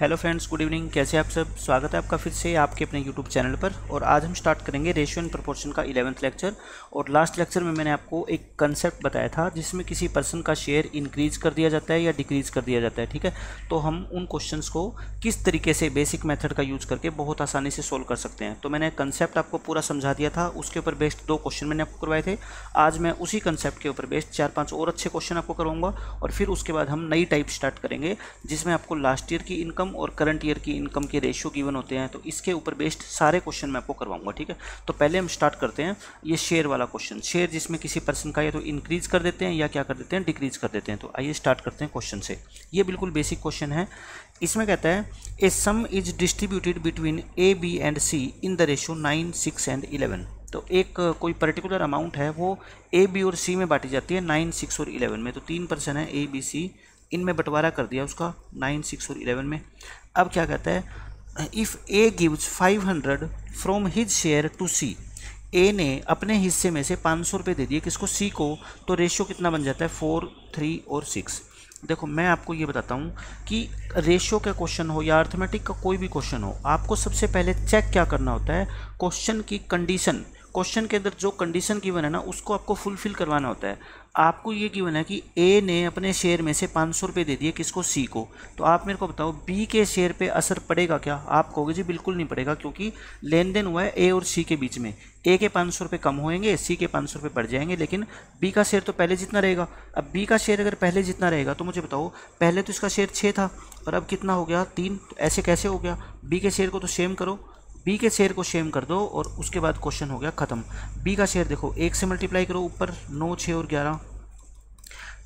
hello friends good evening कैसे आप सब स्वागत है आपका फिर से आपके अपने यूट्यूब चैनल पर और आज हम स्टार्ट करेंगे रेशियो एंड प्रोपोर्शन का इलेवंथ लेक्चर और लास्ट लेक्चर में मैंने आपको एक कंसेप्ट बताया था जिसमें किसी पर्सन का शेयर इंक्रीज कर दिया जाता है या डिक्रीज कर दिया जाता है ठीक है तो हम उन क्वेश्चन को किस तरीके से बेसिक मैथड का यूज़ करके बहुत आसानी से सोल्व कर सकते हैं तो मैंने कंसेप्ट आपको पूरा समझा दिया था उसके ऊपर बेस्ट दो क्वेश्चन मैंने आपको करवाए थे आज मैं उसी कंसेप्ट के ऊपर बेस्ट चार पाँच और अच्छे क्वेश्चन आपको करवाऊंगा और फिर उसके बाद हम नई टाइप स्टार्ट करेंगे जिसमें आपको लास्ट ईयर की इनकम इनकम और करंट ईयर की इनकम के रेशियो गिवन होते हैं तो इसके ऊपर बेस्ड सारे क्वेश्चन मैं आपको करवाऊंगा ठीक है तो पहले हम स्टार्ट करते हैं ये शेयर वाला क्वेश्चन शेयर जिसमें किसी पर्सन का या तो इंक्रीज कर देते हैं या क्या कर देते हैं डिक्रीज कर देते हैं तो आइए स्टार्ट करते हैं क्वेश्चन से ये बिल्कुल बेसिक क्वेश्चन है इसमें कहता है a sum is distributed between A B and C in the ratio nine six and eleven तो एक कोई पर्टिकुलर अमाउंट है वो ए बी और सी में बांटी जाती है नाइन सिक्स और इलेवन में तो तीन पर्सन है ए बी सी इन में बंटवारा कर दिया उसका नाइन सिक्स और इलेवन में अब क्या कहता है if A gives five hundred from his share to C A ने अपने हिस्से में से पाँच सौ रुपये दे दिए किसको सी को तो रेशियो कितना बन जाता है फोर थ्री और सिक्स देखो मैं आपको ये बताता हूँ कि रेशियो का क्वेश्चन हो या अर्थमेटिक का कोई भी क्वेश्चन हो आपको सबसे पहले चेक क्या करना होता है क्वेश्चन की कंडीशन क्वेश्चन के अंदर जो कंडीशन गिवन है ना उसको आपको फुलफिल करवाना होता है आपको ये क्यों है कि ए ने अपने शेयर में से पाँच सौ रुपये दे दिए किसको सी को तो आप मेरे को बताओ बी के शेयर पे असर पड़ेगा क्या आप कहोगे जी बिल्कुल नहीं पड़ेगा क्योंकि लेन देन हुआ है ए और सी के बीच में ए के पाँच सौ रुपये कम होएंगे सी के पाँच सौ रुपये बढ़ जाएंगे लेकिन बी का शेयर तो पहले जितना रहेगा अब बी का शेयर अगर पहले जितना रहेगा तो मुझे बताओ पहले तो इसका शेयर छः था और अब कितना हो गया तीन तो ऐसे कैसे हो गया बी के शेयर को तो सेम करो बी के शेयर को शेम कर दो और उसके बाद क्वेश्चन हो गया ख़त्म बी का शेयर देखो एक से मल्टीप्लाई करो ऊपर नौ छः और ग्यारह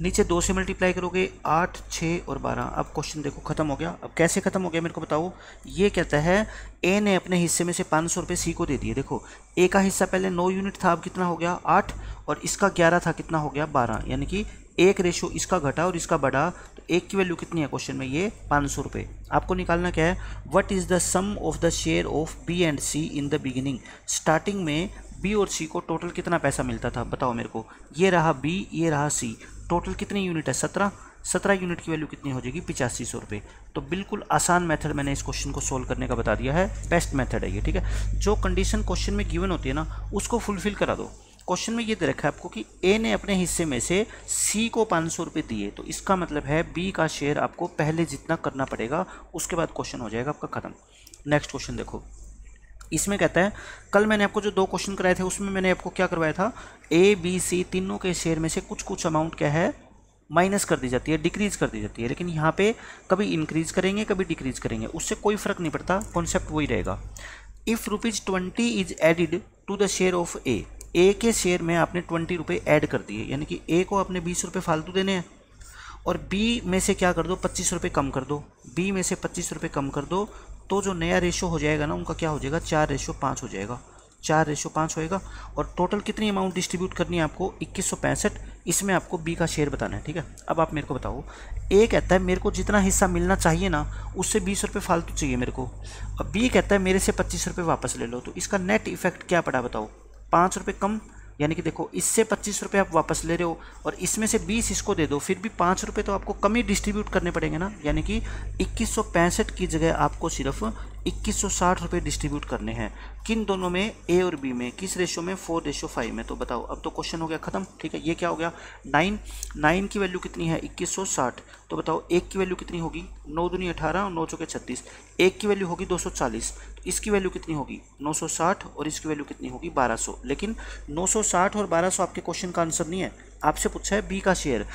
नीचे दो से मल्टीप्लाई करोगे आठ छः और बारह अब क्वेश्चन देखो खत्म हो गया अब कैसे खत्म हो गया मेरे को बताओ ये कहता है ए ने अपने हिस्से में से पाँच सौ रुपये सी को दे दिए देखो ए का हिस्सा पहले नौ यूनिट था अब कितना हो गया आठ और इसका ग्यारह था कितना हो गया बारह यानी कि एक रेशो इसका घटा और इसका बढ़ा तो एक की वैल्यू कितनी है क्वेश्चन में ये पाँच सौ रुपये आपको निकालना क्या है what is the sum of the share of B and C in the beginning starting में बी और सी को टोटल कितना पैसा मिलता था बताओ मेरे को ये रहा बी ये रहा सी टोटल कितनी यूनिट है सत्रह सत्रह यूनिट की वैल्यू कितनी हो जाएगी पिचासी सौ रुपये तो बिल्कुल आसान मेथड मैंने इस क्वेश्चन को सोल्व करने का बता दिया है बेस्ट मेथड है ये ठीक है जो कंडीशन क्वेश्चन में गिवन होती है ना उसको फुलफिल करा दो क्वेश्चन में ये दे रखा है आपको कि ए ने अपने हिस्से में से सी को पाँच सौ रुपये दिए तो इसका मतलब है बी का शेयर आपको पहले जितना करना पड़ेगा उसके बाद क्वेश्चन हो जाएगा आपका ख़त्म नेक्स्ट क्वेश्चन देखो इसमें कहता है कल मैंने आपको जो दो क्वेश्चन कराए थे उसमें मैंने आपको क्या करवाया था ए बी सी तीनों के शेयर में से कुछ कुछ अमाउंट क्या है माइनस कर दी जाती है डिक्रीज कर दी जाती है लेकिन यहाँ पे कभी इंक्रीज करेंगे कभी डिक्रीज करेंगे उससे कोई फर्क नहीं पड़ता कॉन्सेप्ट वही रहेगा if rupees twenty is added to the share of A A के शेयर में आपने ट्वेंटी रुपये ऐड कर दिए यानी कि ए को आपने बीस रुपये फालतू देने हैं और बी में से क्या कर दो पच्चीस रुपये कम कर दो बी में से पच्चीस रुपये कम कर दो तो जो नया रेशो हो जाएगा ना उनका क्या हो जाएगा चार रेशो पाँच हो जाएगा चार रेशो पाँच होएगा और टोटल कितनी अमाउंट डिस्ट्रीब्यूट करनी है आपको इक्कीस सौ पैंसठ इसमें आपको बी का शेयर बताना है ठीक है अब आप मेरे को बताओ ए कहता है मेरे को जितना हिस्सा मिलना चाहिए ना उससे बीस रुपये फालतू चाहिए मेरे को अब बी कहता है मेरे से पच्चीस रुपये वापस ले लो तो इसका नेट इफेक्ट क्या पड़ा बताओ पाँच रुपये कम यानी कि देखो इससे पच्चीस रुपये आप वापस ले रहे हो और इसमें से बीस इसको दे दो फिर भी पाँच रुपये तो आपको कम ही डिस्ट्रीब्यूट करने पड़ेंगे ना यानी कि इक्कीस की जगह आपको सिर्फ इक्कीस सौ साठ रुपये डिस्ट्रीब्यूट करने हैं किन दोनों में ए और बी में किस रेशो में फोर रेशो फाइव में तो बताओ अब तो क्वेश्चन हो गया ख़त्म ठीक है ये क्या हो गया नाइन नाइन की वैल्यू कितनी है इक्कीस सौ साठ तो बताओ एक की वैल्यू कितनी होगी नौ दुनी अठारह और नौ चौके छत्तीस एक की वैल्यू होगी दो सौ चालीस तो इसकी वैल्यू कितनी होगी नौ सौ साठ और इसकी वैल्यू कितनी होगी बारह सौ लेकिन नौ सौ साठ और बारह सौ आपके क्वेश्चन का आंसर नहीं है आपसे पूछा है बी का शेयर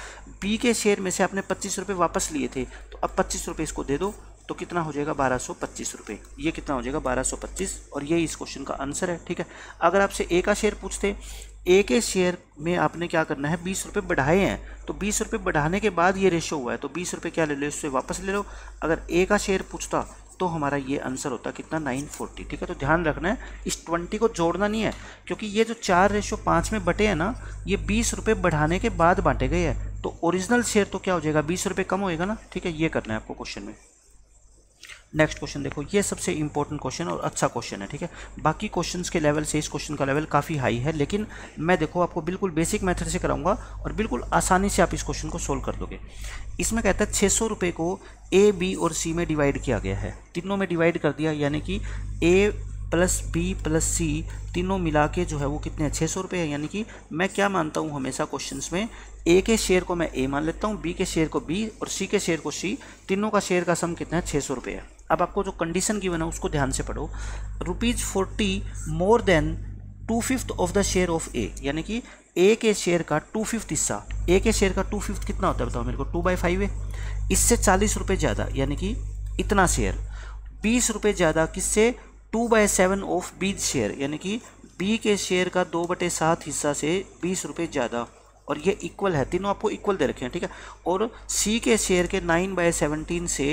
बी के शेयर में से आपने पच्चीस रुपये वापस लिए थे तो अब पच्चीस रुपये इसको दे दो तो कितना हो जाएगा बारह सौ पच्चीस रुपये ये कितना हो जाएगा बारह सौ पच्चीस और ये इस क्वेश्चन का आंसर है ठीक है अगर आपसे ए का शेयर पूछते ए के शेयर में आपने क्या करना है बीस रुपये बढ़ाए हैं तो बीस रुपये बढ़ाने के बाद ये रेशो हुआ है तो बीस रुपये क्या ले लो इससे वापस ले लो अगर ए का शेयर पूछता तो हमारा ये आंसर होता कितना नाइन फोर्टी ठीक है तो ध्यान रखना है इस ट्वेंटी को जोड़ना नहीं है क्योंकि ये जो चार रेशो पाँच में बटे हैं ना ये बीस रुपये बढ़ाने के बाद बांटे गए हैं तो ओरिजिनल शेयर तो क्या हो जाएगा बीस रुपये कम होएगा ना ठीक है ये करना है आपको क्वेश्चन में नेक्स्ट क्वेश्चन देखो ये सबसे इंपॉर्टेंट क्वेश्चन और अच्छा क्वेश्चन है ठीक है बाकी क्वेश्चंस के लेवल से इस क्वेश्चन का लेवल काफ़ी हाई है लेकिन मैं देखो आपको बिल्कुल बेसिक मेथड से कराऊंगा और बिल्कुल आसानी से आप इस क्वेश्चन को सोल्व कर दोगे इसमें कहता है छः सौ रुपये को ए बी और सी में डिवाइड किया गया है तीनों में डिवाइड कर दिया यानी कि A plus B plus C तीनों मिला के जो है वो कितने हैं छः सौ रुपये है यानी कि मैं क्या मानता हूँ हमेशा क्वेश्चंस में ए के शेयर को मैं ए मान लेता हूँ बी के शेयर को बी और सी के शेयर को सी तीनों का शेयर का सम कितना है छः सौ रुपये है अब आपको जो कंडीशन की है उसको ध्यान से पढ़ो rupees forty more than two fifth of the share of A यानी कि ए के शेयर का टू फिफ्थ हिस्सा ए के शेयर का टू फिफ्थ कितना होता है बताओ मेरे को टू बाई फाइव है इससे चालीस रुपये ज़्यादा यानी कि इतना शेयर बीस रुपये ज़्यादा किससे two by seven of B share यानी कि बी के शेयर का दो बटे सात हिस्सा से बीस रुपये ज़्यादा और ये इक्वल है तीनों आपको इक्वल दे रखे हैं ठीक है और सी के शेयर के नाइन बाय सेवनटीन से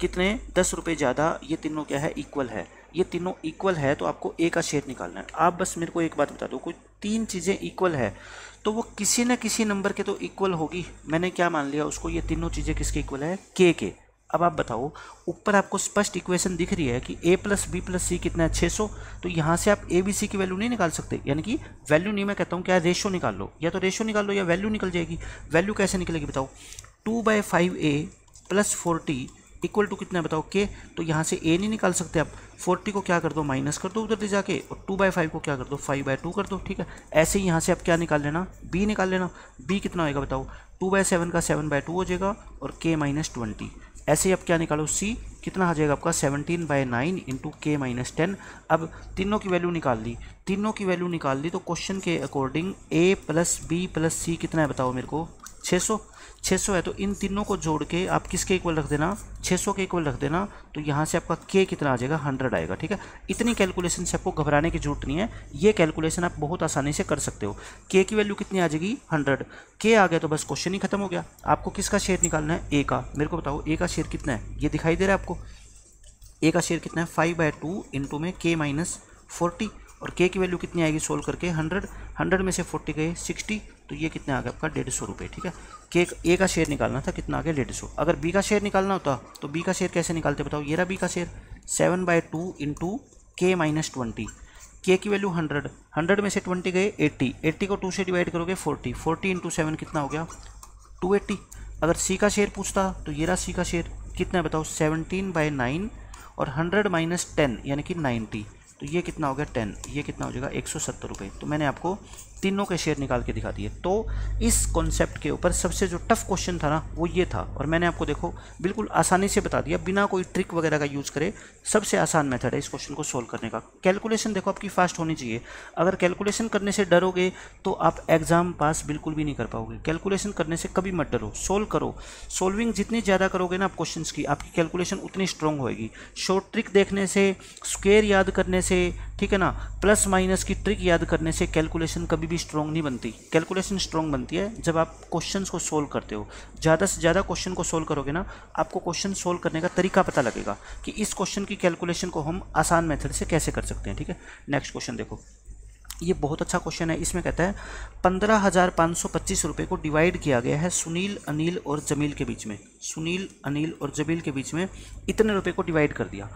कितने दस रुपये ज़्यादा ये तीनों क्या है इक्वल है ये तीनों इक्वल है तो आपको ए का शेयर निकालना है आप बस मेरे को एक बात बता दो कोई तीन चीज़ें इक्वल है तो वो किसी न किसी नंबर के तो इक्वल होगी मैंने क्या मान लिया उसको ये तीनों चीज़ें किसके इक्वल है के के अब आप बताओ ऊपर आपको स्पष्ट इक्वेशन दिख रही है कि A plus B plus C कितना है छः सौ तो यहाँ से आप ए बी सी की वैल्यू नहीं निकाल सकते यानी कि वैल्यू नहीं मैं कहता हूँ क्या रेशो निकाल लो या तो रेशो निकाल लो या वैल्यू निकल जाएगी वैल्यू कैसे निकलेगी बताओ two by five A plus forty equal to कितना है बताओ के तो यहाँ से ए नहीं निकाल सकते आप फोर्टी को क्या कर दो माइनस कर दो उधर ले जाके और टू बाई फाइव को क्या कर दो फाइव बाई टू कर दो ठीक है ऐसे ही यहाँ से आप क्या निकाल लेना बी निकाल लेना बी कितना होएगा बताओ टू बाई सेवन का सेवन बाई टू हो जाएगा और के माइनस ट्वेंटी ऐसे ही आप क्या निकालो सी कितना आ जाएगा आपका seventeen by nine into K minus ten अब तीनों की वैल्यू निकाल ली तीनों की वैल्यू निकाल ली तो क्वेश्चन के according A plus B plus C कितना है बताओ मेरे को छः सौ 600 है तो इन तीनों को जोड़ के आप किसके इक्वल रख देना 600 के इक्वल रख देना तो यहाँ से आपका के कितना आ जाएगा 100 आएगा ठीक है इतनी कैलकुलेशन से आपको घबराने की जरूरत नहीं है ये कैलकुलेशन आप बहुत आसानी से कर सकते हो के की वैल्यू कितनी आ जाएगी हंड्रेड के आ गया तो बस क्वेश्चन ही खत्म हो गया आपको किसका शेयर निकालना है ए का मेरे को बताओ ए का शेयर कितना है ये दिखाई दे रहा है आपको ए का शेयर कितना है फाइव बाई टू इंटू में के माइनस फोर्टी और के की वैल्यू कितनी आएगी सोल्व करके हंड्रेड हंड्रेड में से फोर्टी गए सिक्सटी तो ये कितना आ गया आपका डेढ़ सौ रुपये ठीक है के ए का शेयर निकालना था कितना आ गया डेढ़ सौ अगर बी का शेयर निकालना होता तो बी का शेयर कैसे निकालते बताओ ये रहा बी का share seven by two into K minus twenty K की वैल्यू हंड्रेड हंड्रेड में से ट्वेंटी गए एट्टी एट्टी को टू से डिवाइड करोगे फोर्टी फोर्टी इंटू सेवन कितना हो गया टू एट्टी अगर सी का शेयर पूछता तो ये रहा सी का शेयर कितना है बताओ सेवनटीन बाई नाइन और हंड्रेड माइनस टेन यानी कि नाइन्टी तो ये कितना हो गया टेन ये कितना हो जाएगा एक सौ सत्तर रुपये तो मैंने आपको तीनों के शेयर निकाल के दिखा दिए तो इस कॉन्सेप्ट के ऊपर सबसे जो टफ क्वेश्चन था ना वो ये था और मैंने आपको देखो बिल्कुल आसानी से बता दिया बिना कोई ट्रिक वगैरह का यूज़ करे सबसे आसान मेथड है इस क्वेश्चन को सोल्व करने का कैलकुलेशन देखो आपकी फास्ट होनी चाहिए अगर कैलकुलेशन करने से डरोगे तो आप एग्ज़ाम पास बिल्कुल भी नहीं कर पाओगे कैलकुलेशन करने से कभी मत डरो सोल्व करो सोल्विंग जितनी ज़्यादा करोगे ना आप क्वेश्चन की आपकी कैलकुलेशन उतनी स्ट्रॉन्ग होएगी शॉर्ट ट्रिक देखने से स्केयर याद करने से ठीक है ना प्लस माइनस की ट्रिक याद करने से कैलकुलेशन कभी भी स्ट्रॉन्ग नहीं बनती कैलकुलेशन स्ट्रॉन्ग बनती है जब आप क्वेश्चन को सोल्व करते हो ज़्यादा से ज़्यादा क्वेश्चन को सोल्व करोगे ना आपको क्वेश्चन सोल्व करने का तरीका पता लगेगा कि इस क्वेश्चन की कैलकुलेशन को हम आसान मेथड से कैसे कर सकते हैं ठीक है नेक्स्ट क्वेश्चन देखो ये बहुत अच्छा क्वेश्चन है इसमें कहता है पंद्रह हज़ार पाँच सौ पच्चीस रुपये को डिवाइड किया गया है सुनील अनिल और जमील के बीच में सुनील अनिल और जमील के बीच में इतने रुपए को डिवाइड कर दिया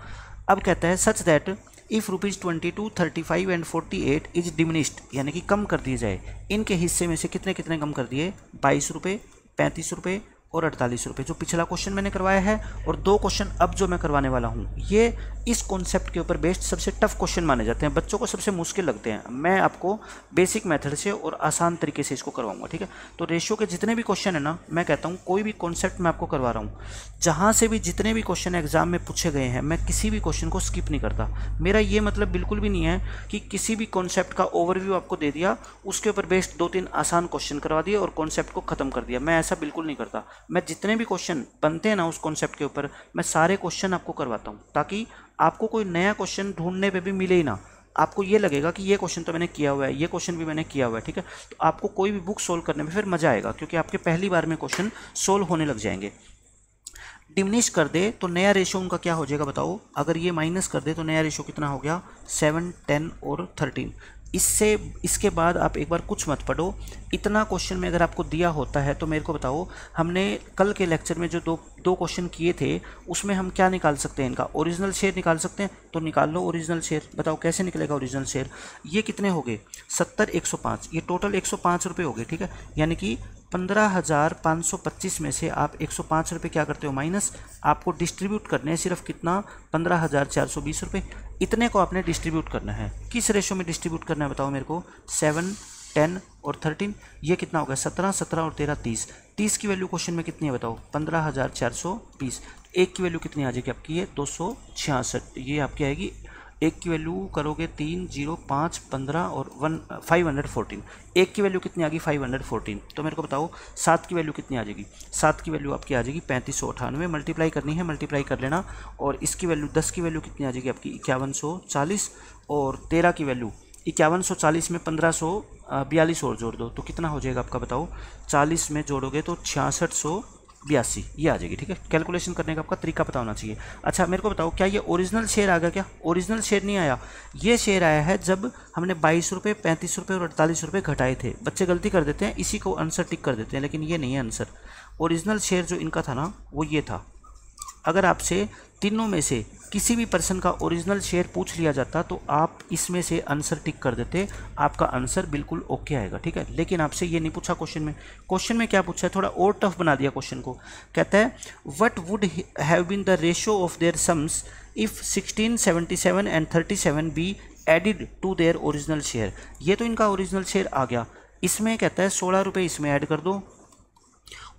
अब कहता है such that if rupees twenty two thirty five and forty eight is diminished यानी कि कम कर दिए जाए इनके हिस्से में से कितने कितने कम कर दिए बाईस रुपये पैंतीस रुपये और अड़तालीस रुपये जो पिछला क्वेश्चन मैंने करवाया है और दो क्वेश्चन अब जो मैं करवाने वाला हूँ ये इस कॉन्सेप्ट के ऊपर बेस्ड सबसे टफ क्वेश्चन माने जाते हैं बच्चों को सबसे मुश्किल लगते हैं मैं आपको बेसिक मेथड से और आसान तरीके से इसको करवाऊंगा ठीक है तो रेशियो के जितने भी क्वेश्चन है ना मैं कहता हूँ कोई भी कॉन्सेप्ट मैं आपको करवा रहा हूँ जहाँ से भी जितने भी क्वेश्चन एग्जाम में पूछे गए हैं मैं किसी भी क्वेश्चन को स्किप नहीं करता मेरा ये मतलब बिल्कुल भी नहीं है कि किसी भी कॉन्सेप्ट का ओवरव्यू आपको दे दिया उसके ऊपर बेस्ड दो तीन आसान क्वेश्चन करवा दिए और कॉन्सेप्ट को ख़त्म कर दिया मैं ऐसा बिल्कुल नहीं करता मैं जितने भी क्वेश्चन बनते हैं ना उस कॉन्सेप्ट के ऊपर मैं सारे क्वेश्चन आपको करवाता हूँ ताकि आपको कोई नया क्वेश्चन ढूंढने पे भी मिले ही ना आपको ये लगेगा कि ये क्वेश्चन तो मैंने किया हुआ है ये क्वेश्चन भी मैंने किया हुआ है ठीक है तो आपको कोई भी बुक सोल्व करने में फिर मज़ा आएगा क्योंकि आपके पहली बार में क्वेश्चन सोल्व होने लग जाएंगे डिमिनिश कर दे तो नया रेशो उनका क्या हो जाएगा बताओ अगर ये माइनस कर दे तो नया रेशो कितना हो गया सेवन टेन और थर्टीन इससे इसके बाद आप एक बार कुछ मत पढ़ो इतना क्वेश्चन में अगर आपको दिया होता है तो मेरे को बताओ हमने कल के लेक्चर में जो दो दो क्वेश्चन किए थे उसमें हम क्या निकाल सकते हैं इनका ओरिजिनल शेयर निकाल सकते हैं तो निकाल लो ओरिजिनल शेयर बताओ कैसे निकलेगा ओरिजिनल शेयर ये कितने हो गए सत्तर एक सौ पाँच ये टोटल एक सौ पाँच रुपये हो गए ठीक है यानी कि पंद्रह हज़ार पाँच सौ पच्चीस में से आप एक सौ पाँच रुपये क्या करते हो माइनस आपको डिस्ट्रीब्यूट करने हैं सिर्फ कितना पंद्रह हज़ार चार सौ बीस रुपये इतने को आपने डिस्ट्रीब्यूट करना है किस रेशो में डिस्ट्रीब्यूट करना है बताओ मेरे को सेवन टेन और थर्टीन ये कितना होगा सत्रह सत्रह और तेरह तीस तीस की वैल्यू क्वेश्चन में कितनी है बताओ पंद्रह हज़ार चार सौ बीस एक की वैल्यू कितनी आ जाएगी आपकी ये दो सौ छियासठ ये आपकी आएगी एक की वैल्यू करोगे तीन जीरो पाँच पंद्रह और वन फाइव हंड्रेड फोर्टीन एक की वैल्यू कितनी आ गई फाइव हंड्रेड फोर्टीन तो मेरे को बताओ सात की वैल्यू कितनी आ जाएगी सात की वैल्यू आपकी आ जाएगी पैंतीस सौ अठानवे मल्टीप्लाई करनी है मल्टीप्लाई कर लेना और इसकी वैल्यू दस की वैल्यू कितनी आ जाएगी आपकी इक्यावन सौ चालीस और तेरह की वैल्यू इक्यावन सौ चालीस में पंद्रह सौ बयालीस और जोड़ दो तो कितना हो जाएगा आपका बताओ चालीस में जोड़ोगे तो छियासठ सौ बयासी ये आ जाएगी ठीक है कैलकुलेशन करने का आपका तरीका पता होना चाहिए अच्छा मेरे को बताओ क्या ये ओरिजिनल शेयर आ गया क्या ओरिजिनल शेयर नहीं आया ये शेयर आया है जब हमने बाईस रुपये पैंतीस रुपये और अड़तालीस रुपये घटाए थे बच्चे गलती कर देते हैं इसी को आंसर टिक कर देते हैं लेकिन ये नहीं है आंसर ओरिजिनल शेयर जो इनका था ना वो ये था अगर आपसे तीनों में से किसी भी पर्सन का ओरिजिनल शेयर पूछ लिया जाता तो आप इसमें से आंसर टिक कर देते आपका आंसर बिल्कुल ओके आएगा ठीक है लेकिन आपसे ये नहीं पूछा क्वेश्चन में क्वेश्चन में क्या पूछा है थोड़ा और टफ बना दिया क्वेश्चन को कहता है what would have been the ratio of their sums if 1677 and 37 be added to their original share ये तो इनका ओरिजिनल शेयर आ गया इसमें कहता है सोलह रुपये इसमें ऐड कर दो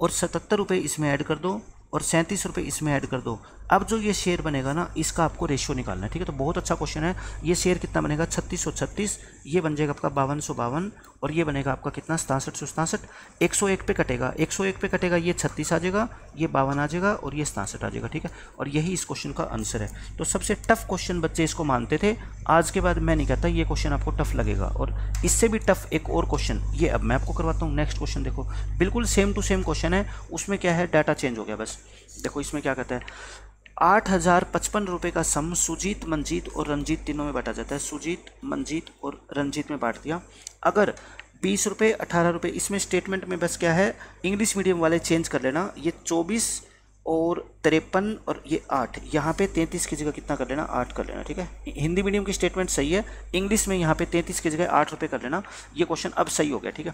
और सतहत्तर रुपये इसमें ऐड कर दो और सैंतीस रुपये इसमें ऐड कर दो अब जो ये शेयर बनेगा ना इसका आपको रेशियो निकालना है ठीक है तो बहुत अच्छा क्वेश्चन है ये शेयर कितना बनेगा छत्तीस सौ छत्तीस ये बन जाएगा आपका बावन सौ बावन और ये बनेगा आपका कितना सतासठ सौ सतासठ एक सौ एक पे कटेगा एक सौ एक पे कटेगा ये छत्तीस आ जाएगा ये बावन आ जाएगा और ये सतासठ आ जाएगा ठीक है और यही इस क्वेश्चन का आंसर है तो सबसे टफ क्वेश्चन बच्चे इसको मानते थे आज के बाद मैं नहीं कहता ये क्वेश्चन आपको टफ लगेगा और इससे भी टफ एक और क्वेश्चन ये अब मैं आपको करवाता हूँ नेक्स्ट क्वेश्चन देखो बिल्कुल सेम टू सेम क्वेश्चन है उसमें क्या है डाटा चेंज हो गया बस देखो इसमें क्या कहता है आठ हज़ार पचपन रुपये का सम सुजीत मंजीत और रंजीत तीनों में बांटा जाता है सुजीत मंजीत और रंजीत में बांट दिया अगर बीस रुपये अठारह रुपये इसमें स्टेटमेंट में बस क्या है इंग्लिश मीडियम वाले चेंज कर लेना ये चौबीस और तिरपन और ये आठ यहाँ पे तैंतीस की जगह कितना कर लेना आठ कर लेना ठीक है हिंदी मीडियम की स्टेटमेंट सही है इंग्लिश में यहाँ पे तैंतीस की जगह आठ रुपये कर लेना ये क्वेश्चन अब सही हो गया ठीक है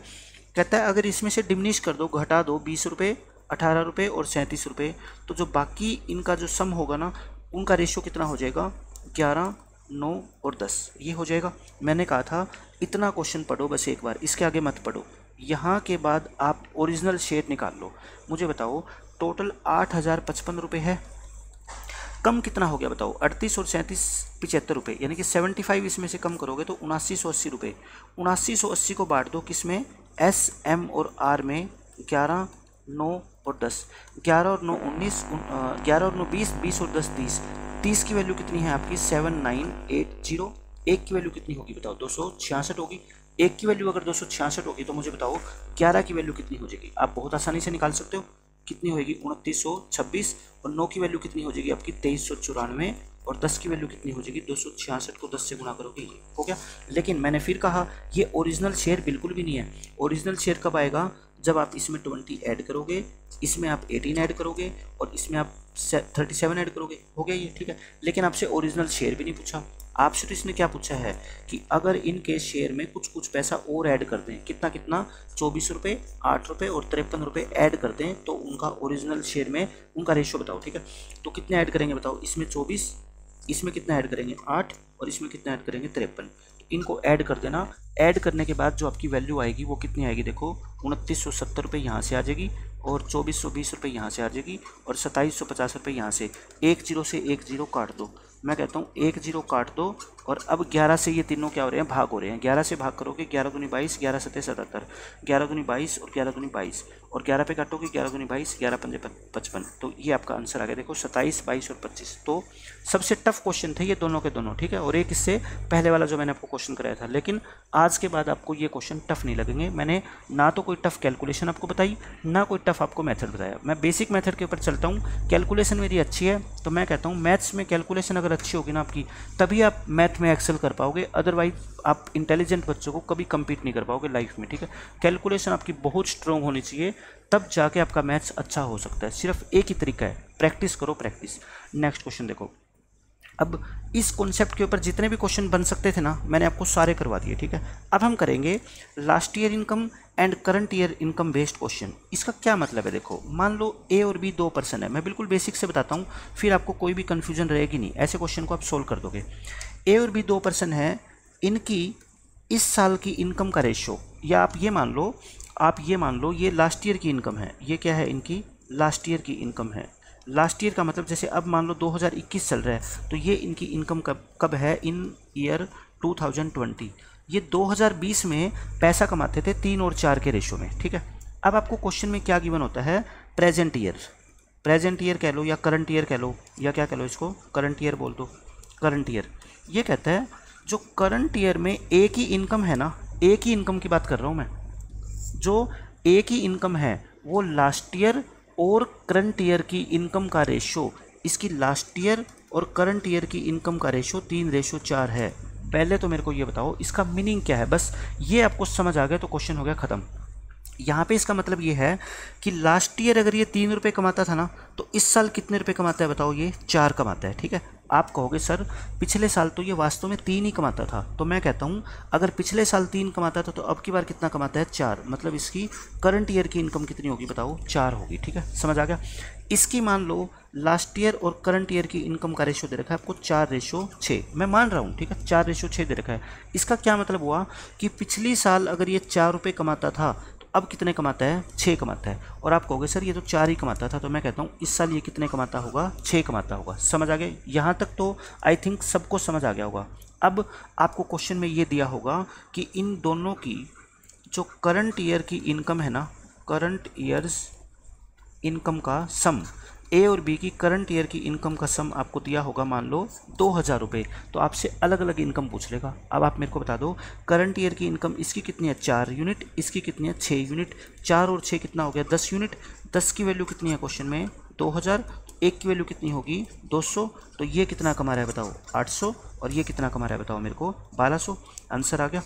कहता है अगर इसमें से डिमनिश कर दो घटा दो बीस रुपये अठारह रुपये और सैंतीस रुपये तो जो बाकी इनका जो सम होगा ना उनका रेशियो कितना हो जाएगा ग्यारह नौ और दस ये हो जाएगा मैंने कहा था इतना क्वेश्चन पढ़ो बस एक बार इसके आगे मत पढ़ो यहाँ के बाद आप ओरिजिनल शेयर निकाल लो मुझे बताओ टोटल आठ हज़ार पचपन रुपये है कम कितना हो गया बताओ अड़तीस और सैंतीस पिचहत्तर रुपये यानी कि सेवेंटी फाइव इसमें से कम करोगे तो उनासी सौ अस्सी रुपये उनासी सौ अस्सी को बांट दो किस में एस एम और आर में ग्यारह नौ और दस ग्यारह और नौ उन्नीस ग्यारह और नौ बीस बीस और दस तीस तीस की वैल्यू कितनी है आपकी सेवन नाइन एट जीरो एक की वैल्यू कितनी होगी बताओ दो सौ छियासठ होगी एक की वैल्यू अगर दो सौ छियासठ होगी तो मुझे बताओ ग्यारह की वैल्यू कितनी हो जाएगी आप बहुत आसानी से निकाल सकते हो कितनी होगी उनतीस सौ छब्बीस और नौ की वैल्यू कितनी हो जाएगी आपकी तेईस सौ चौरानवे और दस की वैल्यू कितनी हो जाएगी दो सौ छियासठ को दस से गुणा करोगे ये हो गया लेकिन मैंने फिर कहा ये ओरिजिनल शेयर बिल्कुल भी नहीं है ओरिजिनल शेयर कब आएगा जब आप इसमें ट्वेंटी ऐड करोगे इसमें आप एटीन ऐड करोगे और इसमें आप थर्टी सेवन ऐड करोगे हो गया ये ठीक है लेकिन आपसे ओरिजिनल शेयर भी नहीं पूछा आपसे तो इसने क्या पूछा है कि अगर इनके शेयर में कुछ कुछ पैसा और ऐड कर दें कितना कितना चौबीस रुपये आठ रुपये और तिरपन रुपये ऐड कर दें तो उनका ओरिजिनल शेयर में उनका रेशियो बताओ ठीक है तो कितने ऐड करेंगे बताओ इसमें चौबीस इसमें कितना ऐड करेंगे आठ और इसमें कितना ऐड करेंगे तिरपन इनको ऐड कर देना ऐड करने के बाद जो आपकी वैल्यू आएगी वो कितनी आएगी देखो उनतीस सौ सत्तर रुपये यहाँ से आ जाएगी और चौबीस सौ बीस रुपये यहाँ से आ जाएगी और सत्ताईस सौ पचास रुपये यहाँ से एक जीरो से एक जीरो काट दो मैं कहता हूँ एक जीरो काट दो और अब 11 से ये तीनों क्या हो रहे हैं भाग हो रहे हैं 11 से भाग करोगे ग्यारह गुनी बाईस ग्यारह सतह सतहत्तर ग्यारह गुनी बाईस और ग्यारह गुनी बाईस और 11 पे काटोगे ग्यारह गुनी बाईस ग्यारह पंद्रह पचपन तो ये आपका आंसर आ गया देखो सत्ताईस बाईस और पच्चीस तो सबसे टफ क्वेश्चन थे ये दोनों के दोनों ठीक है और एक इससे पहले वाला जो मैंने आपको क्वेश्चन कराया था लेकिन आज के बाद आपको ये क्वेश्चन टफ नहीं लगेंगे मैंने ना तो कोई टफ कैलकुलेशन आपको बताई ना कोई टफ आपको मैथड बताया मैं बेसिक मैथड के ऊपर चलता हूँ कैलकुलेशन मेरी अच्छी है तो मैं कहता हूँ मैथ्स में कैलकुलेशन अगर अच्छी होगी ना आपकी तभी आप मैथ में एक्सेल कर पाओगे अदरवाइज आप इंटेलिजेंट बच्चों को कभी कम्पीट नहीं कर पाओगे लाइफ में ठीक है कैलकुलेशन आपकी बहुत स्ट्रॉन्ग होनी चाहिए तब जाके आपका मैथ्स अच्छा हो सकता है सिर्फ एक ही तरीका है प्रैक्टिस करो प्रैक्टिस नेक्स्ट क्वेश्चन देखो अब इस कॉन्सेप्ट के ऊपर जितने भी क्वेश्चन बन सकते थे ना मैंने आपको सारे करवा दिए ठीक है अब हम करेंगे last year income and current year income based question इसका क्या मतलब है देखो मान लो ए और बी दो पर्सन है मैं बिल्कुल बेसिक से बताता हूँ फिर आपको कोई भी कन्फ्यूजन रहेगी नहीं ऐसे क्वेश्चन को आप सोल्व कर दोगे ए और बी दो पर्सन हैं इनकी इस साल की इनकम का रेशो या आप ये मान लो आप ये मान लो ये लास्ट ईयर की इनकम है ये क्या है इनकी लास्ट ईयर की इनकम है लास्ट ईयर का मतलब जैसे अब मान लो 2021 चल रहा है तो ये इनकी इनकम कब कब है इन ईयर 2020 ये 2020 में पैसा कमाते थे तीन और चार के रेशो में ठीक है अब आपको क्वेश्चन में क्या गिवन होता है प्रेजेंट ईयर प्रेजेंट ईयर कह लो या करंट ईयर कह लो या क्या कह लो इसको करंट ईयर बोल दो करंट ईयर ये कहता है जो करंट ईयर में एक ही इनकम है ना एक ही इनकम की बात कर रहा हूँ मैं जो एक ही इनकम है वो लास्ट ईयर और करंट ईयर की इनकम का रेशो इसकी लास्ट ईयर और करंट ईयर की इनकम का रेशो तीन रेशो चार है पहले तो मेरे को ये बताओ इसका मीनिंग क्या है बस ये आपको समझ आ गया तो क्वेश्चन हो गया ख़त्म यहाँ पे इसका मतलब ये है कि लास्ट ईयर अगर ये तीन रुपये कमाता था ना तो इस साल कितने रुपये कमाता है बताओ ये चार कमाता है ठीक है आप कहोगे सर पिछले साल तो ये वास्तव में तीन ही कमाता था तो मैं कहता हूँ अगर पिछले साल तीन कमाता था तो अब की बार कितना कमाता है चार मतलब इसकी करंट ईयर की इनकम कितनी होगी बताओ चार होगी ठीक है समझ आ गया इसकी मान लो लास्ट ईयर और करंट ईयर की इनकम का रेशो दे रखा है आपको चार रेशो छः मैं मान रहा हूँ ठीक है चार रेशो छः दे रखा है इसका क्या मतलब हुआ कि पिछली साल अगर ये चार रुपये कमाता था अब कितने कमाता है छः कमाता है और आप कहोगे सर ये तो चार ही कमाता था तो मैं कहता हूँ इस साल ये कितने कमाता होगा छः कमाता होगा समझ आ गया यहाँ तक तो आई थिंक सबको समझ आ गया होगा अब आपको क्वेश्चन में ये दिया होगा कि इन दोनों की जो करंट ईयर की इनकम है ना करंट ईयर्स इनकम का सम ए और बी की करंट ईयर की इनकम का सम आपको दिया होगा मान लो दो हज़ार रुपये तो आपसे अलग अलग इनकम पूछ लेगा अब आप मेरे को बता दो करंट ईयर की इनकम इसकी कितनी है चार यूनिट इसकी कितनी है छः यूनिट चार और छः कितना हो गया दस यूनिट दस की वैल्यू कितनी है क्वेश्चन में दो हज़ार एक की वैल्यू कितनी होगी दो सौ तो ये कितना कमा रहा है बताओ आठ सौ और ये कितना कमा रहा है बताओ मेरे को बारह सौ आंसर आ गया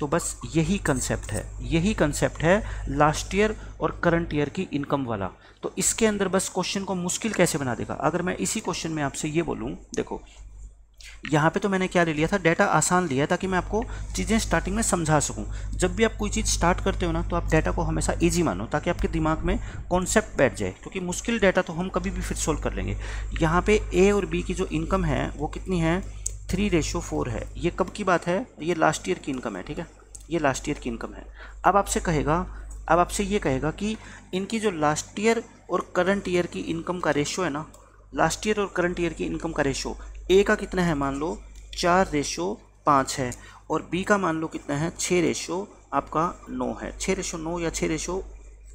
तो बस यही कंसेप्ट है यही कंसेप्ट है लास्ट ईयर और करंट ईयर की इनकम वाला तो इसके अंदर बस क्वेश्चन को मुश्किल कैसे बना देगा अगर मैं इसी क्वेश्चन में आपसे ये बोलूँ देखो यहाँ पे तो मैंने क्या ले लिया था डाटा आसान लिया ताकि मैं आपको चीज़ें स्टार्टिंग में समझा सकूँ जब भी आप कोई चीज़ स्टार्ट करते हो ना तो आप डाटा को हमेशा इजी मानो ताकि आपके दिमाग में कॉन्सेप्ट बैठ जाए क्योंकि मुश्किल डाटा तो हम कभी भी फिर सोल्व कर लेंगे यहाँ पे ए और बी की जो इनकम है वो कितनी है थ्री रेशो फोर है ये कब की बात है ये लास्ट ईयर की इनकम है ठीक है ये लास्ट ईयर की इनकम है अब आपसे कहेगा अब आपसे ये कहेगा कि इनकी जो लास्ट ईयर और करंट ईयर की इनकम का रेशो है ना लास्ट ईयर और करंट ईयर की इनकम का रेशो ए का कितना है मान लो चार रेशो पाँच है और बी का मान लो कितना है छः रेशो आपका नौ है छः रेशो नौ या छः रेशो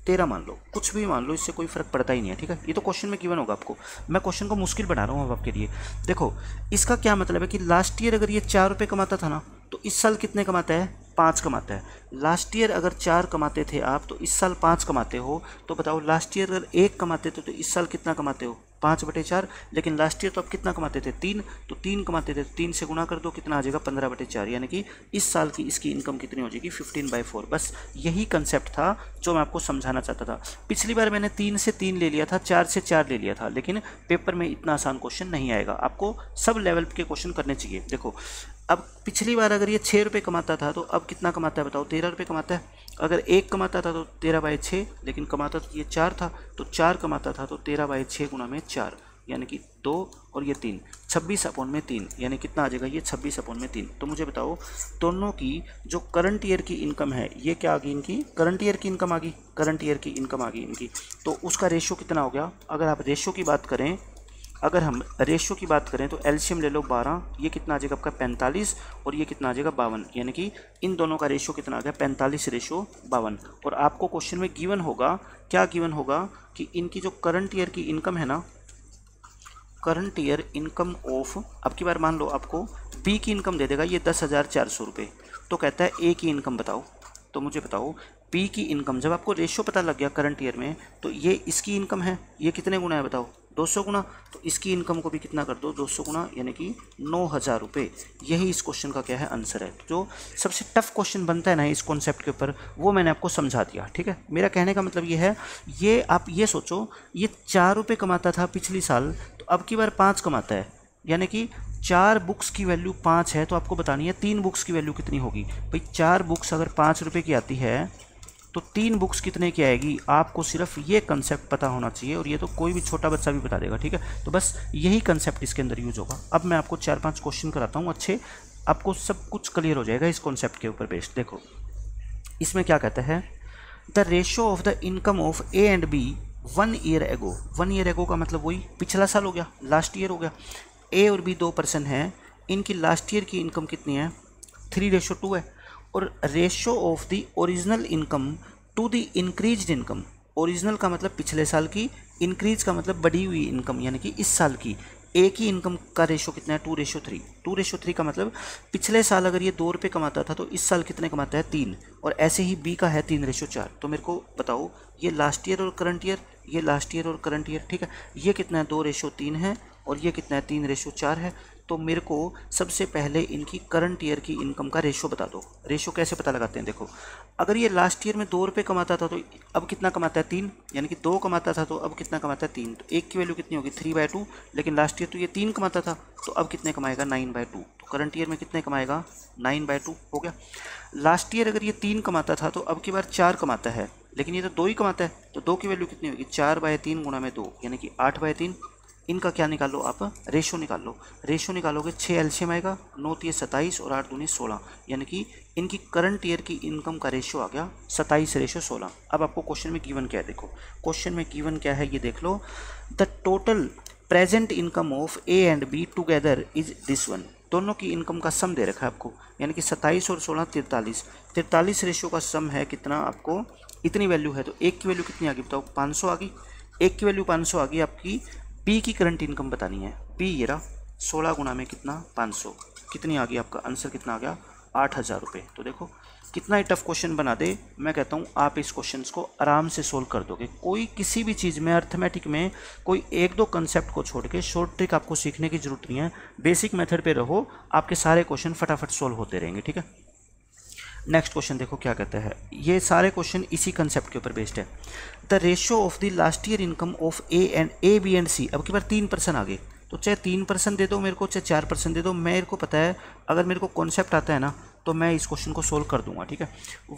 तेरह मान लो कुछ भी मान लो इससे कोई फ़र्क पड़ता ही नहीं है ठीक है ये तो क्वेश्चन में गिवन होगा आपको मैं क्वेश्चन को मुश्किल बना रहा हूँ अब आपके लिए देखो इसका क्या मतलब है कि लास्ट ईयर अगर ये चार रुपये कमाता था ना तो इस साल कितने कमाता है पाँच कमाता है लास्ट ईयर अगर चार कमाते थे आप तो इस साल पाँच कमाते हो तो बताओ लास्ट ईयर अगर एक कमाते थे तो इस साल कितना कमाते हो पाँच बटे चार लेकिन लास्ट ईयर तो आप कितना कमाते थे तीन तो तीन कमाते थे तीन से गुणा कर दो कितना आ जाएगा पंद्रह बटे चार यानी कि इस साल की इसकी इनकम कितनी हो जाएगी फिफ्टीन बाई फोर बस यही कंसेप्ट था जो मैं आपको समझाना चाहता था पिछली बार मैंने तीन से तीन ले लिया था चार से चार ले लिया था लेकिन पेपर में इतना आसान क्वेश्चन नहीं आएगा आपको सब लेवल के क्वेश्चन करने चाहिए देखो अब पिछली बार अगर ये छः रुपये कमाता था तो अब कितना कमाता है बताओ तेरह रुपये कमाता है अगर एक कमाता था तो तेरह बाई छः लेकिन कमाता तो ये चार था तो चार कमाता था तो तेरह बाई छः गुना में चार यानी कि दो और ये तीन छब्बीस अपॉन में तीन यानी कितना आ जाएगा ये छब्बीस अपॉन में तीन तो मुझे बताओ दोनों की जो करंट ईयर की इनकम है ये क्या आ गई इनकी करंट ईयर की इनकम आ गई करंट ईयर की इनकम आ गई इनकी तो उसका रेशो कितना हो गया अगर आप रेशो की बात करें अगर हम रेशियो की बात करें तो एल्शियम ले लो 12 ये कितना आ जाएगा आपका 45 और ये कितना आ जाएगा बावन यानी कि इन दोनों का रेशियो कितना आ गया पैंतालीस रेशो बावन और आपको क्वेश्चन में गिवन होगा क्या गिवन होगा कि इनकी जो करंट ईयर की इनकम है ना करंट ईयर इनकम ऑफ अब की बार मान लो आपको बी की इनकम दे देगा ये दस हज़ार चार सौ रुपये तो कहता है ए की इनकम बताओ तो मुझे बताओ बी की इनकम जब आपको रेशियो पता लग गया करंट ईयर में तो ये इसकी इनकम है ये कितने गुना है बताओ दो सौ गुना तो इसकी इनकम को भी कितना कर दो दो सौ गुना यानी कि नौ हज़ार रुपये यही इस क्वेश्चन का क्या है आंसर है जो तो सबसे टफ क्वेश्चन बनता है ना इस कॉन्सेप्ट के ऊपर वो मैंने आपको समझा दिया ठीक है मेरा कहने का मतलब ये है ये आप ये सोचो ये चार रुपये कमाता था पिछली साल तो अब की बार पाँच कमाता है यानी कि चार बुक्स की वैल्यू पाँच है तो आपको बतानी है तीन बुक्स की वैल्यू कितनी होगी भाई चार बुक्स अगर पाँच रुपये की आती है तो तीन बुक्स कितने की आएगी आपको सिर्फ ये कंसेप्ट पता होना चाहिए और ये तो कोई भी छोटा बच्चा भी बता देगा ठीक है तो बस यही कंसेप्ट इसके अंदर यूज होगा अब मैं आपको चार पांच क्वेश्चन कराता हूँ अच्छे आपको सब कुछ क्लियर हो जाएगा इस कॉन्सेप्ट के ऊपर बेस्ड देखो इसमें क्या कहता है the ratio of the income of A and B one year ago one year ago का मतलब वही पिछला साल हो गया लास्ट ईयर हो गया ए और बी दो पर्सन है इनकी लास्ट ईयर की इनकम कितनी है थ्री रेशो टू है और ratio of the original income to the increase income original का मतलब पिछले साल की इंक्रीज का मतलब बढ़ी हुई इनकम यानी कि इस साल की एक ही इनकम का रेशो कितना है two ratio three two ratio three का मतलब पिछले साल अगर ये दो रुपये कमाता था तो इस साल कितने कमाता है तीन और ऐसे ही बी का है तीन रेशो चार तो मेरे को बताओ ये लास्ट ईयर और करंट ईयर ये लास्ट ईयर और करंट ईयर ठीक है ये कितना है दो रेशो तीन है और ये कितना है तीन रेशो चार है तो मेरे को सबसे पहले इनकी करंट ईयर की इनकम का रेशो बता दो रेशो कैसे पता लगाते हैं देखो अगर ये लास्ट ईयर में दो रुपये कमाता था तो अब कितना कमाता है तीन यानी कि दो कमाता था तो अब कितना कमाता है तीन तो एक की वैल्यू कितनी होगी थ्री बाय टू लेकिन लास्ट ईयर तो ये तीन कमाता था तो अब कितने कमाएगा नाइन बाय टू तो करंट ईयर में कितने कमाएगा नाइन बाय टू हो गया लास्ट ईयर अगर ये तीन कमाता था तो अब की बार चार कमाता है लेकिन ये तो दो ही कमाता है तो दो की वैल्यू कितनी होगी चार बाय तीन गुना में दो यानी कि आठ बाय तीन इनका क्या निकाल लो आप रेशो निकाल लो रेशो निकालोगे छः एल्शियम आएगा नौ तीस तो सत्ताईस और आठ दूनी सोलह यानी कि इनकी करंट ईयर की इनकम का रेशो आ गया सत्ताईस रेशो सोलह अब आपको क्वेश्चन में गिवन क्या है देखो क्वेश्चन में गिवन क्या है ये देख लो the total present income of A and B together is this one दोनों की इनकम का सम दे रखा है आपको यानी कि सत्ताईस और सोलह तिरतालीस तिरतालीस रेशो का सम है कितना आपको इतनी वैल्यू है तो एक की वैल्यू कितनी आ गई बताओ पाँच सौ आ गई एक की वैल्यू पाँच सौ आ गई आपकी पी की करंट इनकम बतानी है पी ये रहा सोलह गुना में कितना पाँच सौ कितनी आ गई आपका आंसर कितना आ गया आठ हज़ार रुपये तो देखो कितना ही टफ क्वेश्चन बना दे मैं कहता हूँ आप इस क्वेश्चन को आराम से सोल्व कर दोगे कोई किसी भी चीज़ में अर्थमेटिक में कोई एक दो कंसेप्ट को छोड़ के शॉर्ट ट्रिक आपको सीखने की जरूरत नहीं है बेसिक मेथड पे रहो आपके सारे क्वेश्चन फटाफट सोल्व होते रहेंगे ठीक है नेक्स्ट क्वेश्चन देखो क्या कहता है ये सारे क्वेश्चन इसी कंसेप्ट के ऊपर बेस्ड है the ratio of the last year income of A and A B and C अब की बार तीन परसेंट आगे तो चाहे तीन परसेंट दे दो मेरे को चाहे चार परसेंट दे दो मेरे को पता है अगर मेरे को कॉन्सेप्ट आता है ना तो मैं इस क्वेश्चन को सोल्व कर दूंगा ठीक है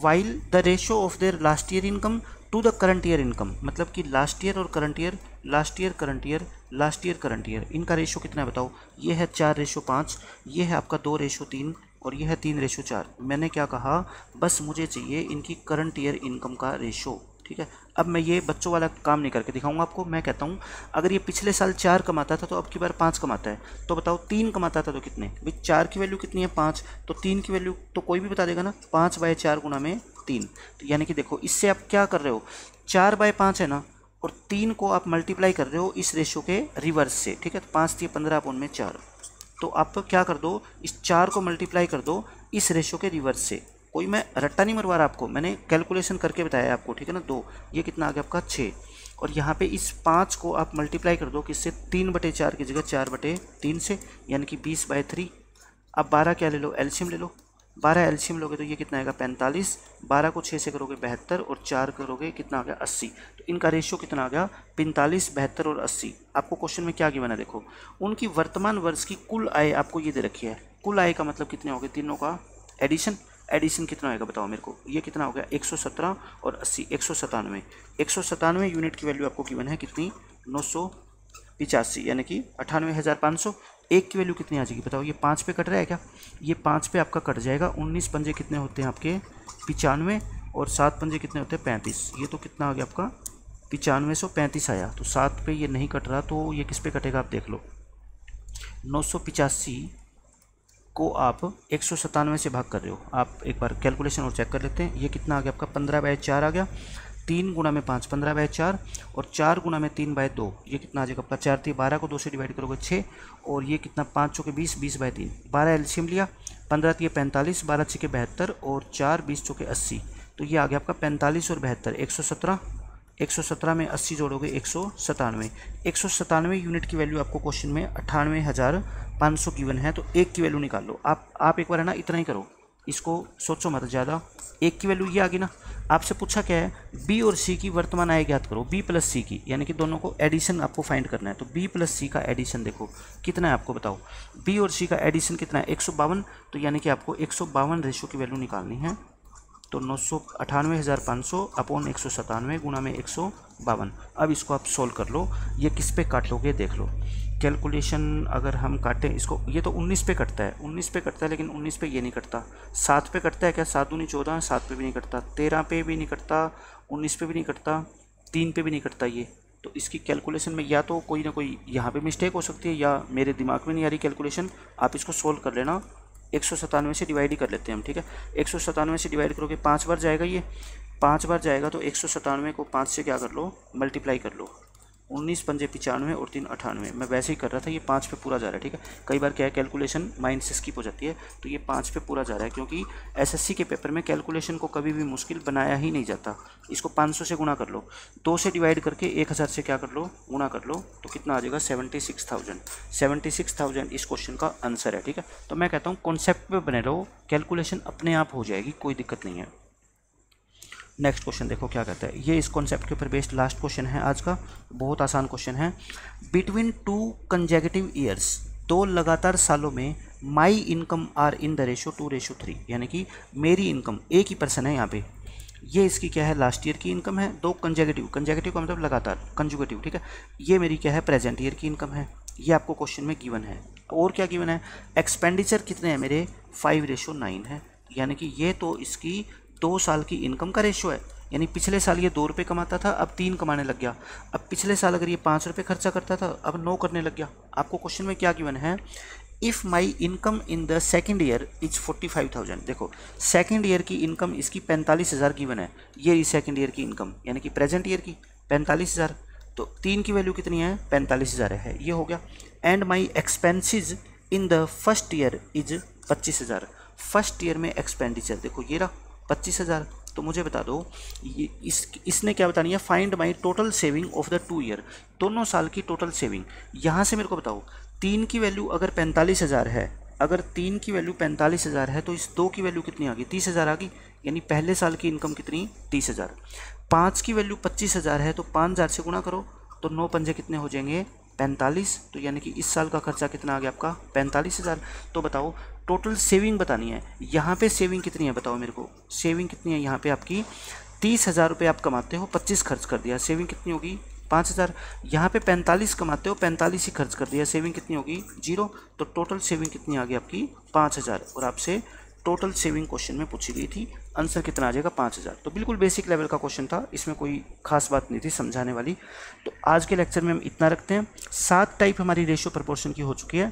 while the ratio of their last year income to the current year income मतलब कि लास्ट ईयर और current year last year current year last year current year इनका रेशो कितना है बताओ ये है चार रेशो पाँच ये है आपका दो रेशो तीन और यह है तीन रेशो चार मैंने क्या कहा बस मुझे चाहिए इनकी करंट ईयर इनकम का रेशो ठीक है अब मैं ये बच्चों वाला काम नहीं करके दिखाऊंगा आपको मैं कहता हूँ अगर ये पिछले साल चार कमाता था तो अब की बार पाँच कमाता है तो बताओ तीन कमाता था तो कितने भाई चार की वैल्यू कितनी है पाँच तो तीन की वैल्यू तो कोई भी बता देगा ना पाँच बाय चार गुना में तीन तो यानी कि देखो इससे आप क्या कर रहे हो चार बाय पाँच है ना और तीन को आप मल्टीप्लाई कर रहे हो इस रेशो के रिवर्स से ठीक है तो पाँच थी पंद्रह आप उनमें चार तो आप क्या कर दो इस चार को मल्टीप्लाई कर दो इस रेशो के रिवर्स से कोई मैं रट्टा नहीं मरवा रहा आपको मैंने कैलकुलेशन करके बताया आपको ठीक है ना दो ये कितना आ गया आपका छः और यहाँ पे इस पाँच को आप मल्टीप्लाई कर दो किससे तीन बटे चार की जगह चार बटे तीन से यानी कि बीस बाय थ्री आप बारह क्या ले लो एल्शियम ले लो बारह एल्शियम लोगे तो ये कितना आएगा पैंतालीस बारह को छः से करोगे बहत्तर और चार करोगे कितना आ गया अस्सी तो इनका रेशियो कितना आ गया पैंतालीस बहत्तर और अस्सी आपको क्वेश्चन में क्या गिवन है देखो उनकी वर्तमान वर्ष की कुल आय आपको ये दे रखी है कुल आय का मतलब कितने हो गए तीनों का एडिशन एडिशन कितना आएगा बताओ मेरे को ये कितना हो गया एक सौ सत्रह और अस्सी एक सौ सतानवे एक सौ सतानवे यूनिट की वैल्यू आपको गिवन है कितनी नौ सौ पिचासी यानी कि अठानवे हज़ार पाँच सौ एक की वैल्यू कितनी आ जाएगी बताओ ये पाँच पे कट रहा है क्या ये पाँच पे आपका कट जाएगा उन्नीस पंजे कितने होते हैं आपके पचानवे और सात पंजे कितने होते हैं पैंतीस ये तो कितना आ गया आपका पचानवे सौ पैंतीस आया तो सात पे ये नहीं कट रहा तो ये किस पे कटेगा आप देख लो नौ सौ पिचासी को आप एक सौ सतानवे से भाग कर रहे हो आप एक बार कैलकुलेशन और चेक कर लेते हैं ये कितना आ गया आपका पंद्रह बाय चार आ गया तीन गुणा में पाँच पंद्रह बाय चार और चार गुणा में तीन बाय दो ये कितना आ जाएगा आपका चार थी बारह को दो से डिवाइड करोगे छः और ये कितना पाँच चौके बीस बीस बाय तीन बारह एल्शियम लिया पंद्रह थी पैंतालीस बारह छः के बहत्तर और चार बीस चौके अस्सी तो ये आ गया आपका पैंतालीस और बहत्तर एक सौ सत्रह एक सौ सत्रह में अस्सी जोड़ोगे एक सौ सतानवे एक सौ सतानवे यूनिट की वैल्यू आपको क्वेश्चन में अट्ठानवे हज़ार पाँच सौ गिवन है तो एक की वैल्यू निकाल लो आप आप एक बार है ना इतना ही करो इसको सोचो मत ज़्यादा एक की वैल्यू ये आ गई ना आपसे पूछा क्या है बी और सी की वर्तमान आय ज्ञात करो बी प्लस सी की यानी कि दोनों को एडिशन आपको फाइंड करना है तो बी प्लस सी का एडिशन देखो कितना है आपको बताओ बी और सी का एडिशन कितना है एक तो यानी कि आपको एक सौ की वैल्यू निकालनी है तो नौ सौ अठानवे हज़ार पाँच सौ अपॉन एक सौ सतानवे गुना में एक सौ बावन अब इसको आप सोल्व कर लो ये किस पे काट लोगे देख लो कैलकुलेशन अगर हम काटें इसको ये तो 19 पे कटता है 19 पे कटता है लेकिन 19 पे ये नहीं कटता सात पे कटता है क्या सात दूनी चौदह सात पे भी नहीं कटता तेरह पे भी नहीं कटता उन्नीस पे भी नहीं कटता तीन पे भी नहीं कटता ये तो इसकी कैलकुलेशन में या तो कोई ना कोई यहाँ पे मिस्टेक हो सकती है या मेरे दिमाग में नहीं आ रही कैलकुलेशन आप इसको सोल्व कर लेना एक से डिवाइड ही कर लेते हैं हम ठीक है एक से डिवाइड करोगे पाँच बार जाएगा ये पाँच बार जाएगा तो एक को पाँच से क्या कर लो मल्टीप्लाई कर लो उन्नीस पंजे पचानवे और तीन अठानवे मैं वैसे ही कर रहा था ये पाँच पे पूरा जा रहा है ठीक है कई बार क्या है कैलकुलेशन माइंड से स्किप हो जाती है तो ये पाँच पे पूरा जा रहा है क्योंकि एसएससी के पेपर में कैलकुलेशन को कभी भी मुश्किल बनाया ही नहीं जाता इसको पाँच सौ से गुणा कर लो दो से डिवाइड करके एक हज़ार से क्या कर लो गुणा कर लो तो कितना आ जाएगा seventy six thousand seventy six thousand इस क्वेश्चन का आंसर है ठीक है तो मैं कहता हूँ कॉन्सेप्ट पर बने रहो कैलकुलेशन अपने आप हो जाएगी कोई दिक्कत नहीं है नेक्स्ट क्वेश्चन देखो क्या कहता है ये इस कॉन्सेप्ट के ऊपर बेस्ड लास्ट क्वेश्चन है आज का बहुत आसान क्वेश्चन है बिटवीन टू कंजेगेटिव ईयर्स दो लगातार सालों में my income are in the ratio two ratio three यानी कि मेरी इनकम एक ही पर्सन है यहाँ पे ये इसकी क्या है लास्ट ईयर की इनकम है दो कंजेगेटिव कंजेगेटिव का मतलब लगातार कंजुगेटिव ठीक है ये मेरी क्या है प्रेजेंट ईयर की इनकम है ये आपको क्वेश्चन में गिवन है और क्या गिवन है एक्सपेंडिचर कितने हैं मेरे फाइव रेशो नाइन है यानी कि ये तो इसकी दो साल की इनकम का रेशो है यानी पिछले साल ये दो रुपये कमाता था अब तीन कमाने लग गया अब पिछले साल अगर ये पाँच रुपये खर्चा करता था अब नौ करने लग गया आपको क्वेश्चन में क्या गिवन है if my income in the second year is forty five thousand देखो सेकेंड ईयर की इनकम इसकी पैंतालीस हज़ार की वन है ये सेकेंड ईयर की इनकम यानी कि प्रेजेंट ईयर की पैंतालीस हज़ार तो तीन की वैल्यू कितनी है पैंतालीस हज़ार है ये हो गया and my expenses in the first year is पच्चीस हज़ार फर्स्ट ईयर में एक्सपेंडिचर देखो ये रहा पच्चीस हज़ार तो मुझे बता दो ये इस इसने क्या बतानी है find my total saving of the two year दोनों साल की टोटल सेविंग यहाँ से मेरे को बताओ तीन की वैल्यू अगर पैंतालीस हज़ार है अगर तीन की वैल्यू पैंतालीस हज़ार है तो इस दो की वैल्यू कितनी आ गई तीस हज़ार आ गई यानी पहले साल की इनकम कितनी तीस हज़ार पाँच की वैल्यू पच्चीस हज़ार है तो पाँच हज़ार से गुणा करो तो नौ पंजे कितने हो जाएंगे पैंतालीस तो यानी कि इस साल का खर्चा कितना आ गया आपका पैंतालीस हज़ार तो बताओ टोटल सेविंग बतानी है यहाँ पे सेविंग कितनी है बताओ मेरे को सेविंग कितनी है यहाँ पे आपकी तीस हज़ार रुपये आप कमाते हो पच्चीस खर्च कर दिया सेविंग कितनी होगी पाँच हज़ार यहाँ पे पैंतालीस कमाते हो पैंतालीस ही खर्च कर दिया सेविंग कितनी होगी जीरो तो टोटल सेविंग कितनी आ गई आपकी पाँच हज़ार और आपसे टोटल सेविंग क्वेश्चन में पूछी गई थी आंसर कितना आ जाएगा पाँच हज़ार तो बिल्कुल बेसिक लेवल का क्वेश्चन था इसमें कोई खास बात नहीं थी समझाने वाली तो आज के लेक्चर में हम इतना रखते हैं सात टाइप हमारी रेशियो प्रपोर्शन की हो चुकी है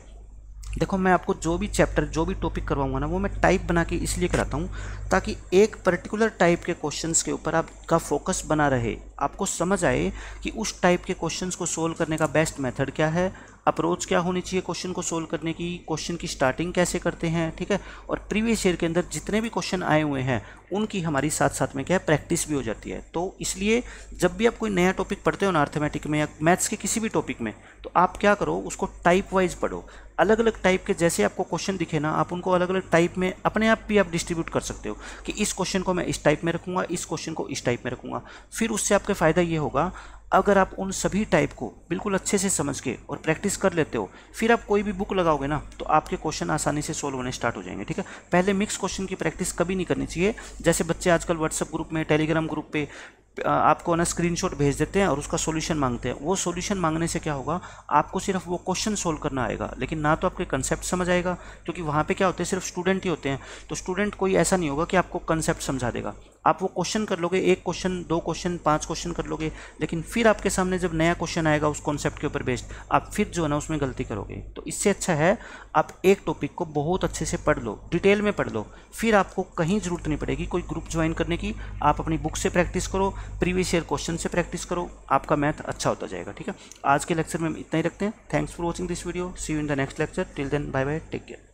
देखो मैं आपको जो भी चैप्टर जो भी टॉपिक करवाऊंगा ना वो मैं टाइप बना के इसलिए कराता हूँ ताकि एक पर्टिकुलर टाइप के क्वेश्चंस के ऊपर आपका फोकस बना रहे आपको समझ आए कि उस टाइप के क्वेश्चंस को सोल्व करने का बेस्ट मेथड क्या है अप्रोच क्या होनी चाहिए क्वेश्चन को सोल्व करने की क्वेश्चन की स्टार्टिंग कैसे करते हैं ठीक है और प्रीवियस ईयर के अंदर जितने भी क्वेश्चन आए हुए हैं उनकी हमारी साथ साथ में क्या है प्रैक्टिस भी हो जाती है तो इसलिए जब भी आप कोई नया टॉपिक पढ़ते हो ना अर्थमेटिक में या मैथ्स के किसी भी टॉपिक में तो आप क्या करो उसको टाइप वाइज पढ़ो अलग अलग टाइप के जैसे आपको क्वेश्चन दिखे ना आप उनको अलग अलग टाइप में अपने आप भी आप डिस्ट्रीब्यूट कर सकते हो कि इस क्वेश्चन को मैं इस टाइप में रखूँगा इस क्वेश्चन को इस टाइप में रखूँगा फिर उससे आपका फ़ायदा ये होगा अगर आप उन सभी टाइप को बिल्कुल अच्छे से समझ के और प्रैक्टिस कर लेते हो फिर आप कोई भी बुक लगाओगे ना तो आपके क्वेश्चन आसानी से सोल्व होने स्टार्ट हो जाएंगे ठीक है पहले मिक्स क्वेश्चन की प्रैक्टिस कभी नहीं करनी चाहिए जैसे बच्चे आजकल व्हाट्सअप ग्रुप में टेलीग्राम ग्रुप पे आपको ना स्क्रीनशॉट भेज देते हैं और उसका सॉल्यूशन मांगते हैं वो सॉल्यूशन मांगने से क्या होगा आपको सिर्फ वो क्वेश्चन सोल्व करना आएगा लेकिन ना तो आपके कंसेप्ट समझ आएगा क्योंकि वहाँ पे क्या होते हैं सिर्फ स्टूडेंट ही होते हैं तो स्टूडेंट कोई ऐसा नहीं होगा कि आपको कंसेप्ट समझा देगा आप वो क्वेश्चन कर लोगे एक क्वेश्चन दो क्वेश्चन पांच क्वेश्चन कर लोगे लेकिन फिर आपके सामने जब नया क्वेश्चन आएगा उस कॉन्सेप्ट के ऊपर बेस्ड आप फिर जो है ना उसमें गलती करोगे तो इससे अच्छा है आप एक टॉपिक को बहुत अच्छे से पढ़ लो डिटेल में पढ़ लो फिर आपको कहीं ज़रूरत नहीं पड़ेगी कोई ग्रुप ज्वाइन करने की आप अपनी बुक से प्रैक्टिस करो प्रीवियस ईयर क्वेश्चन से प्रैक्टिस करो आपका मैथ अच्छा होता जाएगा ठीक है आज के लेक्चर में हम इतना ही रखते हैं thanks for watching this video see you in the next lecture till then bye bye take care